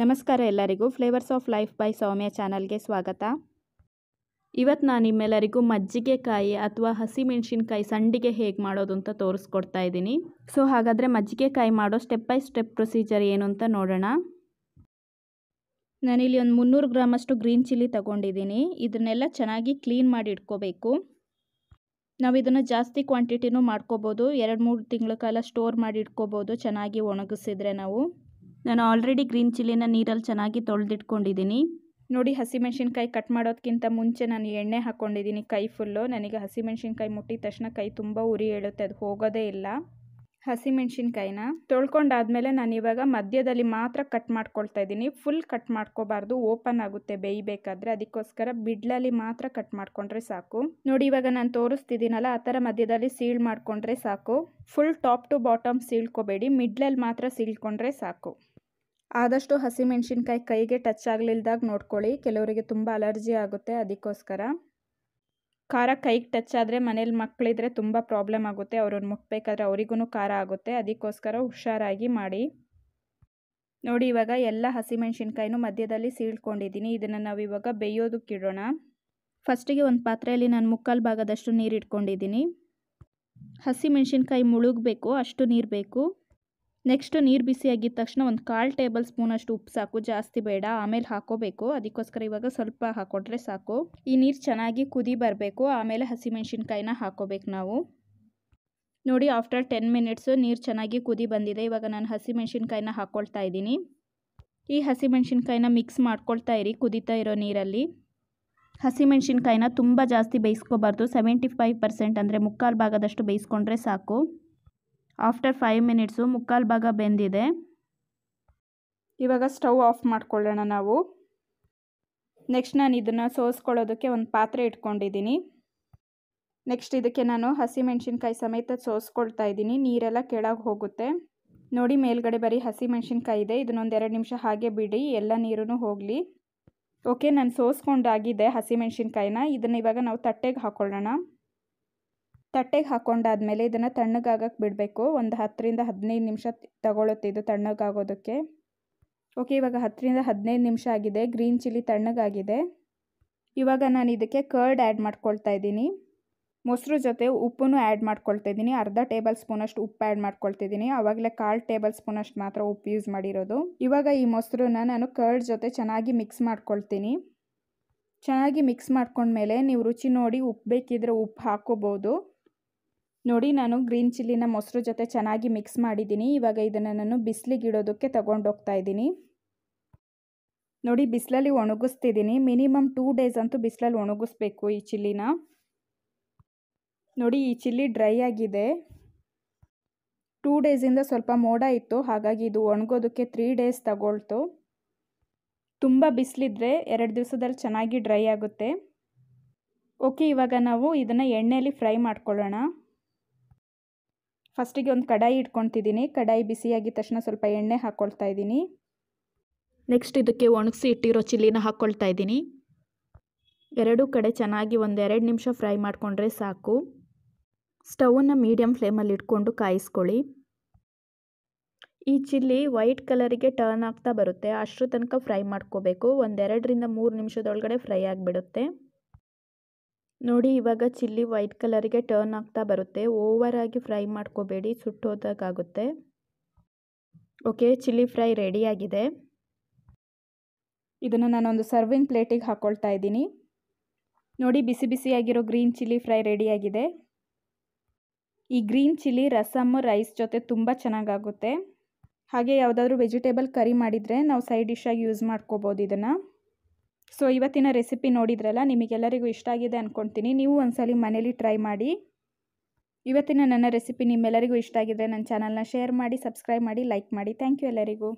ನಮಸ್ಕಾರ ಎಲ್ಲರಿಗೂ flavours of life by Soumya ಚಾನಲ್ಗೆ ಸ್ವಾಗತ ಇವತ್ತು ನಾನು ನಿಮ್ಮೆಲ್ಲರಿಗೂ ಮಜ್ಜಿಗೆ ಕಾಯಿ ಅಥವಾ ಹಸಿಮೆಣಸಿನ್ಕಾಯಿ ಸಂಡಿಗೆ ಹೇಗೆ ಮಾಡೋದು ಅಂತ ತೋರಿಸ್ಕೊಡ್ತಾ ಇದ್ದೀನಿ ಸೊ ಹಾಗಾದರೆ ಮಜ್ಜಿಗೆ ಕಾಯಿ ಮಾಡೋ ಸ್ಟೆಪ್ ಬೈ ಸ್ಟೆಪ್ ಪ್ರೊಸೀಜರ್ ಏನು ಅಂತ ನೋಡೋಣ ನಾನಿಲ್ಲಿ ಒಂದು ಮುನ್ನೂರು ಗ್ರಾಮಷ್ಟು ಗ್ರೀನ್ ಚಿಲ್ಲಿ ತಗೊಂಡಿದ್ದೀನಿ ಇದನ್ನೆಲ್ಲ ಚೆನ್ನಾಗಿ ಕ್ಲೀನ್ ಮಾಡಿ ಇಟ್ಕೋಬೇಕು ನಾವು ಇದನ್ನು ಜಾಸ್ತಿ ಕ್ವಾಂಟಿಟಿನೂ ಮಾಡ್ಕೋಬೋದು ಎರಡು ಮೂರು ತಿಂಗಳ ಕಾಲ ಸ್ಟೋರ್ ಮಾಡಿ ಇಟ್ಕೋಬೋದು ಚೆನ್ನಾಗಿ ಒಣಗಿಸಿದ್ರೆ ನಾವು ನಾನು ಆಲ್ರೆಡಿ ಗ್ರೀನ್ ಚಿಲ್ಲಿನ ನೀರಲ್ಲಿ ಚೆನ್ನಾಗಿ ತೊಳೆದಿಟ್ಕೊಂಡಿದ್ದೀನಿ ನೋಡಿ ಹಸಿಮೆಣ್ಸಿನ್ಕಾಯಿ ಕಟ್ ಮಾಡೋದಕ್ಕಿಂತ ಮುಂಚೆ ನಾನು ಎಣ್ಣೆ ಹಾಕ್ಕೊಂಡಿದ್ದೀನಿ ಕೈ ಫುಲ್ಲು ನನಗೆ ಹಸಿಮೆಣ್ಸಿನ್ಕಾಯಿ ಮುಟ್ಟಿದ ತಕ್ಷಣ ಕೈ ತುಂಬ ಉರಿ ಹೇಳುತ್ತೆ ಅದು ಹೋಗೋದೇ ಇಲ್ಲ ಹಸಿಮೆಣ್ಸಿನ್ಕಾಯಿನ ತೊಳ್ಕೊಂಡಾದ್ಮೇಲೆ ನಾನು ಇವಾಗ ಮಧ್ಯದಲ್ಲಿ ಮಾತ್ರ ಕಟ್ ಮಾಡ್ಕೊಳ್ತಾ ಇದ್ದೀನಿ ಫುಲ್ ಕಟ್ ಮಾಡ್ಕೋಬಾರ್ದು ಓಪನ್ ಆಗುತ್ತೆ ಬೇಯಬೇಕಾದ್ರೆ ಅದಕ್ಕೋಸ್ಕರ ಬಿಡ್ಲಲ್ಲಿ ಮಾತ್ರ ಕಟ್ ಮಾಡ್ಕೊಂಡ್ರೆ ಸಾಕು ನೋಡಿ ಇವಾಗ ನಾನು ತೋರಿಸ್ತಿದ್ದೀನಲ್ಲ ಆ ಥರ ಮಧ್ಯದಲ್ಲಿ ಸೀಳ್ ಮಾಡಿಕೊಂಡ್ರೆ ಸಾಕು ಫುಲ್ ಟಾಪ್ ಟು ಬಾಟಮ್ ಸೀಳ್ಕೊಬೇಡಿ ಮಿಡ್ಲಲ್ಲಿ ಮಾತ್ರ ಸೀಳ್ಕೊಂಡ್ರೆ ಸಾಕು ಆದಷ್ಟು ಹಸಿಮೆಣ್ಸಿನ್ಕಾಯಿ ಕೈಗೆ ಟಚ್ ಆಗಲಿಲ್ದಾಗ ನೋಡ್ಕೊಳ್ಳಿ ಕೆಲವರಿಗೆ ತುಂಬ ಅಲರ್ಜಿ ಆಗುತ್ತೆ ಅದಕ್ಕೋಸ್ಕರ ಖಾರ ಕೈಗೆ ಟಚ್ ಆದರೆ ಮನೇಲಿ ಮಕ್ಕಳಿದ್ರೆ ತುಂಬ ಪ್ರಾಬ್ಲಮ್ ಆಗುತ್ತೆ ಅವ್ರನ್ನ ಮುಟ್ಬೇಕಾದ್ರೆ ಅವರಿಗೂ ಖಾರ ಆಗುತ್ತೆ ಅದಕ್ಕೋಸ್ಕರ ಹುಷಾರಾಗಿ ಮಾಡಿ ನೋಡಿ ಇವಾಗ ಎಲ್ಲ ಹಸಿಮೆಣ್ಸಿನ್ಕಾಯಿನೂ ಮಧ್ಯದಲ್ಲಿ ಸೀಳ್ಕೊಂಡಿದ್ದೀನಿ ಇದನ್ನು ನಾವು ಇವಾಗ ಬೇಯೋದಕ್ಕಿಡೋಣ ಫಸ್ಟಿಗೆ ಒಂದು ಪಾತ್ರೆಯಲ್ಲಿ ನಾನು ಮುಕ್ಕಾಲು ಭಾಗದಷ್ಟು ನೀರು ಇಟ್ಕೊಂಡಿದ್ದೀನಿ ಹಸಿಮೆಣ್ಸಿನ್ಕಾಯಿ ಮುಳುಗಬೇಕು ಅಷ್ಟು ನೀರು ಬೇಕು ನೆಕ್ಸ್ಟು ನೀರು ಬಿಸಿಯಾಗಿದ್ದ ತಕ್ಷಣ ಒಂದು ಕಾಲು ಟೇಬಲ್ ಸ್ಪೂನ್ ಅಷ್ಟು ಉಪ್ಪು ಸಾಕು ಜಾಸ್ತಿ ಬೇಡ ಆಮೇಲೆ ಹಾಕೋಬೇಕು ಅದಕ್ಕೋಸ್ಕರ ಇವಾಗ ಸ್ವಲ್ಪ ಹಾಕೊಂಡ್ರೆ ಸಾಕು ಈ ನೀರು ಚೆನ್ನಾಗಿ ಕುದಿ ಬರಬೇಕು ಆಮೇಲೆ ಹಸಿಮೆಣ್ಸಿನ್ಕಾಯಿನ ಹಾಕೋಬೇಕು ನಾವು ನೋಡಿ ಆಫ್ಟರ್ ಟೆನ್ ಮಿನಿಟ್ಸು ನೀರು ಚೆನ್ನಾಗಿ ಕುದಿ ಬಂದಿದೆ ಇವಾಗ ನಾನು ಹಸಿಮೆಣ್ಸಿನ್ಕಾಯಿನ ಹಾಕ್ಕೊಳ್ತಾ ಇದ್ದೀನಿ ಈ ಹಸಿಮೆಣ್ಸಿನ್ಕಾಯಿನ ಮಿಕ್ಸ್ ಮಾಡ್ಕೊಳ್ತಾ ಇರಿ ಕುದೀತಾ ಇರೋ ನೀರಲ್ಲಿ ಹಸಿಮೆಣ್ಸಿನ್ಕಾಯಿನ ತುಂಬ ಜಾಸ್ತಿ ಬೇಯಿಸ್ಕೋಬಾರ್ದು ಸೆವೆಂಟಿ ಫೈವ್ ಪರ್ಸೆಂಟ್ ಅಂದರೆ ಮುಕ್ಕಾಲು ಭಾಗದಷ್ಟು ಬೇಯಿಸ್ಕೊಂಡ್ರೆ ಸಾಕು ಆಫ್ಟರ್ ಫೈವ್ ಮಿನಿಟ್ಸು ಮುಕ್ಕಾಲು ಭಾಗ ಬೆಂದಿದೆ ಇವಾಗ ಸ್ಟವ್ ಆಫ್ ಮಾಡ್ಕೊಳ್ಳೋಣ ನಾವು ನೆಕ್ಸ್ಟ್ ನಾನು ಇದನ್ನು ಸೋಸ್ಕೊಳ್ಳೋದಕ್ಕೆ ಒಂದು ಪಾತ್ರೆ ಇಟ್ಕೊಂಡಿದ್ದೀನಿ ನೆಕ್ಸ್ಟ್ ಇದಕ್ಕೆ ನಾನು ಹಸಿಮೆಣ್ಸಿನ್ಕಾಯಿ ಸಮೇತ ಸೋಸ್ಕೊಳ್ತಾ ಇದ್ದೀನಿ ನೀರೆಲ್ಲ ಕೆಳಗೆ ಹೋಗುತ್ತೆ ನೋಡಿ ಮೇಲ್ಗಡೆ ಬರೀ ಹಸಿಮೆಣ್ಸಿನ್ಕಾಯಿ ಇದೆ ಇದನ್ನೊಂದು ಎರಡು ನಿಮಿಷ ಹಾಗೆ ಬಿಡಿ ಎಲ್ಲ ನೀರೂ ಹೋಗಲಿ ಓಕೆ ನಾನು ಸೋಸ್ಕೊಂಡಾಗಿದೆ ಹಸಿಮೆಣ್ಸಿನ್ಕಾಯಿನ ಇದನ್ನು ಇವಾಗ ನಾವು ತಟ್ಟೆಗೆ ಹಾಕೊಳ್ಳೋಣ ತಟ್ಟೆಗೆ ಹಾಕೊಂಡಾದಮೇಲೆ ಇದನ್ನು ತಣ್ಣಗಾಗಕ್ಕೆ ಬಿಡಬೇಕು ಒಂದು ಹತ್ತರಿಂದ ಹದಿನೈದು ನಿಮಿಷ ತಗೊಳುತ್ತೆ ಇದು ತಣ್ಣಗಾಗೋದಕ್ಕೆ ಓಕೆ ಇವಾಗ ಹತ್ತರಿಂದ ಹದಿನೈದು ನಿಮಿಷ ಆಗಿದೆ ಗ್ರೀನ್ ಚಿಲ್ಲಿ ತಣ್ಣಗಾಗಿದೆ ಇವಾಗ ನಾನು ಇದಕ್ಕೆ ಕರ್ಡ್ ಆ್ಯಡ್ ಮಾಡ್ಕೊಳ್ತಾ ಇದ್ದೀನಿ ಮೊಸರು ಜೊತೆ ಉಪ್ಪನ್ನು ಆ್ಯಡ್ ಮಾಡ್ಕೊಳ್ತಾ ಇದ್ದೀನಿ ಅರ್ಧ ಟೇಬಲ್ ಸ್ಪೂನಷ್ಟು ಉಪ್ಪು ಆ್ಯಡ್ ಇದ್ದೀನಿ ಆವಾಗಲೇ ಕಾಲು ಟೇಬಲ್ ಸ್ಪೂನಷ್ಟು ಮಾತ್ರ ಉಪ್ಪು ಯೂಸ್ ಮಾಡಿರೋದು ಇವಾಗ ಈ ಮೊಸರನ್ನ ನಾನು ಕರ್ಡ್ ಜೊತೆ ಚೆನ್ನಾಗಿ ಮಿಕ್ಸ್ ಮಾಡ್ಕೊಳ್ತೀನಿ ಚೆನ್ನಾಗಿ ಮಿಕ್ಸ್ ಮಾಡ್ಕೊಂಡ್ಮೇಲೆ ನೀವು ರುಚಿ ನೋಡಿ ಉಪ್ಪು ಬೇಕಿದ್ರೆ ಉಪ್ಪು ಹಾಕೋಬೋದು ನೋಡಿ ನಾನು ಗ್ರೀನ್ ಚಿಲ್ಲಿನ ಮೊಸರು ಜೊತೆ ಚೆನ್ನಾಗಿ ಮಿಕ್ಸ್ ಮಾಡಿದ್ದೀನಿ ಇವಾಗ ಇದನ್ನು ನಾನು ಬಿಸಿಲಿಗಿಡೋದಕ್ಕೆ ಹೋಗ್ತಾ ಇದ್ದೀನಿ ನೋಡಿ ಬಿಸಿಲಲ್ಲಿ ಒಣಗಿಸ್ತಿದ್ದೀನಿ ಮಿನಿಮಮ್ ಟೂ ಡೇಸ್ ಅಂತೂ ಬಿಸಿಲಲ್ಲಿ ಒಣಗಿಸ್ಬೇಕು ಈ ಚಿಲ್ಲಿನ ನೋಡಿ ಈ ಚಿಲ್ಲಿ ಡ್ರೈ ಆಗಿದೆ ಟೂ ಡೇಸಿಂದ ಸ್ವಲ್ಪ ಮೋಡ ಇತ್ತು ಹಾಗಾಗಿ ಇದು ಒಣಗೋದಕ್ಕೆ ತ್ರೀ ಡೇಸ್ ತಗೊಳ್ತು ತುಂಬ ಬಿಸಿಲಿದ್ರೆ ಎರಡು ದಿವಸದಲ್ಲಿ ಚೆನ್ನಾಗಿ ಡ್ರೈ ಆಗುತ್ತೆ ಓಕೆ ಇವಾಗ ನಾವು ಇದನ್ನು ಎಣ್ಣೆಯಲ್ಲಿ ಫ್ರೈ ಮಾಡ್ಕೊಳ್ಳೋಣ ಫಸ್ಟಿಗೆ ಒಂದು ಕಡಾಯಿ ಇಟ್ಕೊತಿದ್ದೀನಿ ಕಡಾಯಿ ಬಿಸಿಯಾಗಿದ ತಕ್ಷಣ ಸ್ವಲ್ಪ ಎಣ್ಣೆ ಹಾಕ್ಕೊಳ್ತಾ ಇದ್ದೀನಿ ನೆಕ್ಸ್ಟ್ ಇದಕ್ಕೆ ಒಣಗಿಸಿ ಇಟ್ಟಿರೋ ಚಿಲ್ಲಿನ ಹಾಕ್ಕೊಳ್ತಾ ಇದ್ದೀನಿ ಎರಡೂ ಕಡೆ ಚೆನ್ನಾಗಿ ಒಂದೆರಡು ನಿಮಿಷ ಫ್ರೈ ಮಾಡಿಕೊಂಡ್ರೆ ಸಾಕು ಸ್ಟವನ್ನು ಮೀಡಿಯಮ್ ಫ್ಲೇಮಲ್ಲಿ ಇಟ್ಕೊಂಡು ಕಾಯಿಸ್ಕೊಳ್ಳಿ ಈ ಚಿಲ್ಲಿ ವೈಟ್ ಕಲರಿಗೆ ಟರ್ನ್ ಆಗ್ತಾ ಬರುತ್ತೆ ಅಷ್ಟರ ತನಕ ಫ್ರೈ ಮಾಡ್ಕೋಬೇಕು ಒಂದೆರಡರಿಂದ ಮೂರು ನಿಮಿಷದೊಳಗಡೆ ಫ್ರೈ ಆಗಿಬಿಡುತ್ತೆ ನೋಡಿ ಇವಾಗ ಚಿಲ್ಲಿ ವೈಟ್ ಕಲರಿಗೆ ಟರ್ನ್ ಆಗ್ತಾ ಬರುತ್ತೆ ಓವರಾಗಿ ಫ್ರೈ ಮಾಡ್ಕೋಬೇಡಿ ಸುಟ್ಟೋದಾಗುತ್ತೆ ಓಕೆ ಚಿಲ್ಲಿ ಫ್ರೈ ರೆಡಿಯಾಗಿದೆ ಇದನ್ನು ನಾನೊಂದು ಸರ್ವಿಂಗ್ ಪ್ಲೇಟಿಗೆ ಹಾಕ್ಕೊಳ್ತಾ ಇದ್ದೀನಿ ನೋಡಿ ಬಿಸಿ ಬಿಸಿಯಾಗಿರೋ ಗ್ರೀನ್ ಚಿಲ್ಲಿ ಫ್ರೈ ರೆಡಿಯಾಗಿದೆ ಈ ಗ್ರೀನ್ ಚಿಲ್ಲಿ ರಸಮ್ಮು ರೈಸ್ ಜೊತೆ ತುಂಬ ಚೆನ್ನಾಗಾಗುತ್ತೆ ಹಾಗೆ ಯಾವುದಾದ್ರೂ ವೆಜಿಟೇಬಲ್ ಕರಿ ಮಾಡಿದರೆ ನಾವು ಸೈಡ್ ಡಿಶ್ಶಾಗಿ ಯೂಸ್ ಮಾಡ್ಕೋಬೋದು ಇದನ್ನು ಸೊ ಇವತ್ತಿನ ರೆಸಿಪಿ ನೋಡಿದ್ರಲ್ಲ ನಿಮಗೆಲ್ಲರಿಗೂ ಇಷ್ಟ ಆಗಿದೆ ಅಂದ್ಕೊಳ್ತೀನಿ ನೀವು ಒಂದ್ಸಲಿ ಮನೇಲಿ ಟ್ರೈ ಮಾಡಿ ಇವತ್ತಿನ ನನ್ನ ರೆಸಿಪಿ ನಿಮ್ಮೆಲ್ಲರಿಗೂ ಇಷ್ಟ ಆಗಿದ್ದರೆ ನನ್ನ ಚಾನಲ್ನ ಶೇರ್ ಮಾಡಿ ಸಬ್ಸ್ಕ್ರೈಬ್ ಮಾಡಿ ಲೈಕ್ ಮಾಡಿ ಥ್ಯಾಂಕ್ ಯು ಎಲ್ಲರಿಗೂ